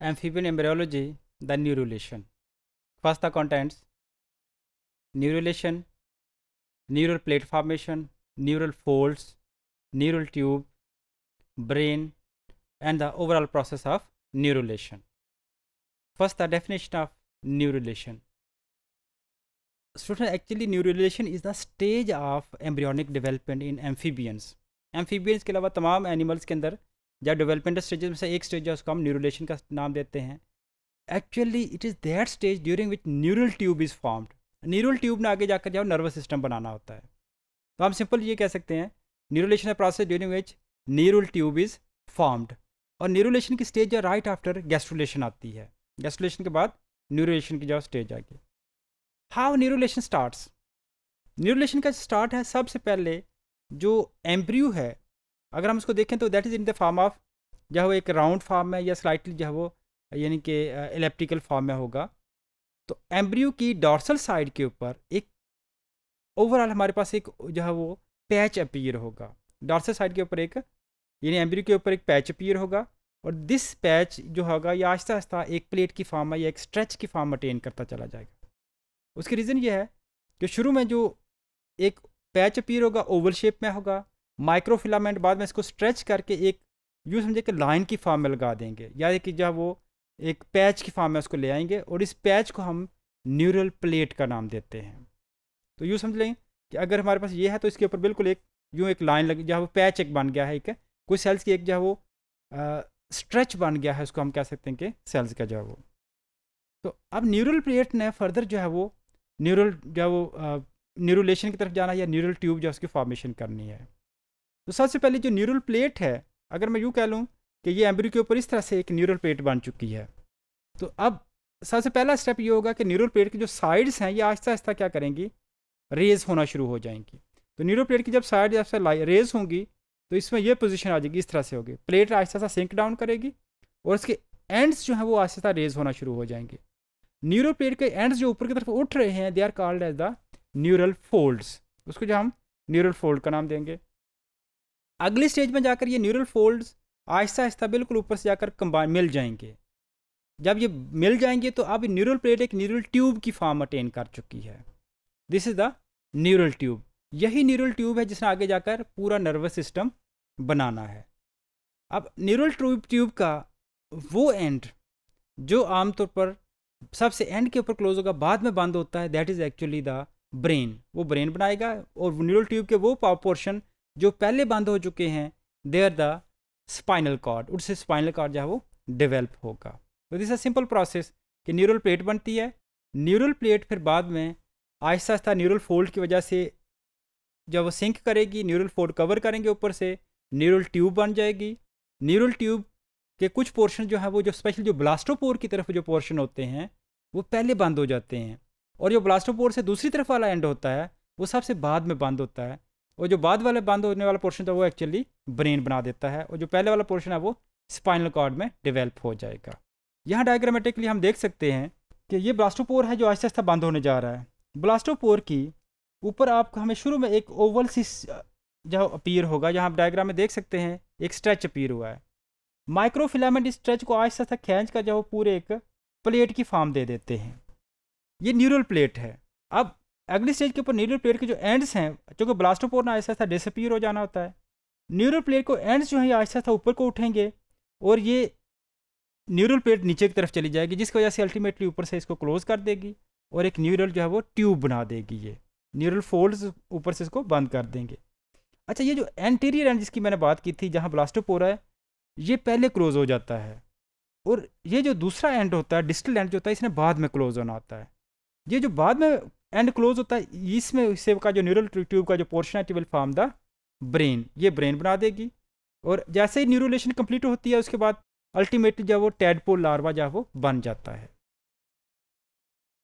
Amphibian embryology, the neurulation. First, the contents neurulation, neural plate formation, neural folds, neural tube, brain, and the overall process of neurulation. First, the definition of neurulation. Students, actually, neurulation is the stage of embryonic development in amphibians. Amphibians के अलावा तमाम animals के अंदर या developmental stages में से एक stage है उसको हम न्यूरोलेशन का नाम देते हैं actually it is that stage during which neural tube is formed neural tube ने आगे जाकर जो नर्वस सिस्टम बनाना होता है तो हम सिंपल ये कह सकते हैं neurulation process during which neural tube is formed और न्यूरोलेशन की स्टेज जो राइट आफ्टर गैस्ट्रोलेशन आती है गैस्ट्रोलेशन के बाद न्यूरोलेशन की जो स्टेज आगे हाउ न्यूरोलेशन स्टार्ट्स न्यूरोलेशन का स्टार्ट है सबसे पहले जो एम्ब्रियो है अगर हम इसको देखें तो that is in the form of जो है वो एक राउंड फॉर्म में या स्लाइटली जो है वो यानी कि इलेप्टिकल फॉर्म में होगा तो एम्ब्रियो की डॉर्सल साइड के ऊपर एक ओवरऑल हमारे पास एक जो है वो पैच अपीयर होगा डॉर्सल साइड के ऊपर एक यानी एम्ब्रियो के ऊपर एक पैच अपीयर होगा और दिस पैच जो होगा ये आहिस्ता आहिस्ता एक प्लेट की फॉर्म में या एक स्ट्रेच की फॉर्म अटेन करता चला जाएगा उसकी रीज़न ये है कि शुरू में जो एक पैच अपीयर होगा ओवल शेप में होगा माइक्रोफिलामेंट बाद में इसको स्ट्रेच करके एक यूँ समझे कि लाइन की फार्म में लगा देंगे या कि जब वो एक पैच की फार्म में उसको ले आएंगे और इस पैच को हम न्यूरल प्लेट का नाम देते हैं तो यूँ समझ लें कि अगर हमारे पास ये है तो इसके ऊपर बिल्कुल एक यूँ एक लाइन लगी जहाँ वो पैच एक बन गया है एक कोई सेल्स की एक है वो स्ट्रेच बन गया है उसको हम कह सकते हैं कि सेल्स का जो है वो तो अब न्यूरल प्लेट ने फर्दर जो है वो न्यूरल जो है वो न्यूरोलेशन की तरफ जाना है या न्यूरल ट्यूब जो है उसकी फॉर्मेशन करनी है तो सबसे पहले जो न्यूरल प्लेट है अगर मैं यूँ कह लूँ कि ये एम्ब्रियो के ऊपर इस तरह से एक न्यूरल प्लेट बन चुकी है तो अब सबसे पहला स्टेप ये होगा कि न्यूरल प्लेट की जो साइड्स हैं ये आहिस्ता आहिस्ता क्या करेंगी रेज होना शुरू हो जाएंगी तो न्यूरल प्लेट की जब साइड जब से रेज होंगी तो इसमें यह पोजीशन आ जाएगी इस तरह से होगी प्लेट आहिस्ता आहिस्ता सिंक डाउन करेगी और इसके एंड्स जो हैं वो आहिस्ता रेज होना शुरू हो जाएंगे न्यूरल प्लेट के एंड्स जो ऊपर की तरफ उठ रहे हैं they are called as the neural folds उसको जो हम न्यूरल फोल्ड का नाम देंगे अगली स्टेज में जाकर ये न्यूरल फोल्ड्स आहिस्ता आहिस्ता बिल्कुल ऊपर से जाकर कंबाइन मिल जाएंगे जब ये मिल जाएंगे तो अब न्यूरल प्लेट एक न्यूरल ट्यूब की फॉर्म अटेन कर चुकी है this is the neural tube यही न्यूरल ट्यूब है जिसने आगे जाकर पूरा नर्वस सिस्टम बनाना है अब न्यूरल ट्यूब ट्यूब का वो एंड जो आमतौर पर सबसे एंड के ऊपर क्लोज होगा बाद में बंद होता है that is actually the brain वो ब्रेन बनाएगा और न्यूरल ट्यूब के वो पोर्शन जो पहले बंद हो चुके हैं देयर द स्पाइनल कार्ड उससे स्पाइनल कार्ड जो है वो डिवेल्प होगा तो दिस अ सिंपल प्रोसेस कि न्यूरल प्लेट बनती है न्यूरल प्लेट फिर बाद में आहिस्ता आहिस्ता न्यूरल फोल्ड की वजह से जब वो सिंक करेगी न्यूरल फोल्ड कवर करेंगे ऊपर से न्यूरल ट्यूब बन जाएगी न्यूरल ट्यूब के कुछ पोर्शन जो है वो जो स्पेशल जो ब्लास्टोपोर की तरफ जो पोर्शन होते हैं वो पहले बंद हो जाते हैं और जो ब्लास्टोपोर से दूसरी तरफ वाला एंड होता है वो सबसे बाद में बंद होता है और जो बाद वाले बंद होने वाला पोर्शन था वो एक्चुअली ब्रेन बना देता है और जो पहले वाला पोर्शन है वो स्पाइनल कॉर्ड में डिवेल्प हो जाएगा यहाँ डायग्रामेटिकली हम देख सकते हैं कि ये ब्लास्टोपोर है जो आहिस्ता आहिस्ता बंद होने जा रहा है ब्लास्टोपोर की ऊपर आप हमें शुरू में एक ओवल सी जो अपीयर होगा जहाँ आप डायग्राम में देख सकते हैं एक स्ट्रेच अपीयर हुआ है माइक्रोफिलामेंट स्ट्रेच को आहिस्ता आहिस्ता खींच कर जो पूरे एक प्लेट की फॉर्म दे देते हैं ये न्यूरल प्लेट है अब अगली स्टेज के ऊपर न्यूरल प्लेयर के जो एंड्स हैं जो कि ब्लास्टोपोर ना आहिस्ता आहिस्ता डिसअपियर हो जाना होता है न्यूरल प्लेयर को एंड्स जो है आहिस्ता आहिस्ता ऊपर को उठेंगे और ये न्यूरल प्लेट नीचे की तरफ चली जाएगी जिसकी वजह से अल्टीमेटली ऊपर से इसको क्लोज कर देगी और एक न्यूरल जो है वो ट्यूब बना देगी ये न्यूरल फोल्ड्स ऊपर से इसको बंद कर देंगे अच्छा ये जो एंटीरियर एंड जिसकी मैंने बात की थी जहाँ ब्लास्टोपोरा है ये पहले क्लोज हो जाता है और ये जो दूसरा एंड होता है डिस्टल एंड जो होता है इसने बाद में क्लोज होना होता है ये जो बाद में एंड क्लोज होता है इसमें इससे का जो न्यूरल ट्यूब का जो पोर्शन है विल फॉर्म द ब्रेन ये ब्रेन बना देगी और जैसे ही न्यूरोलेशन कंप्लीट होती है उसके बाद अल्टीमेटली जब वो टेडपोल लार्वा जो वो बन जाता है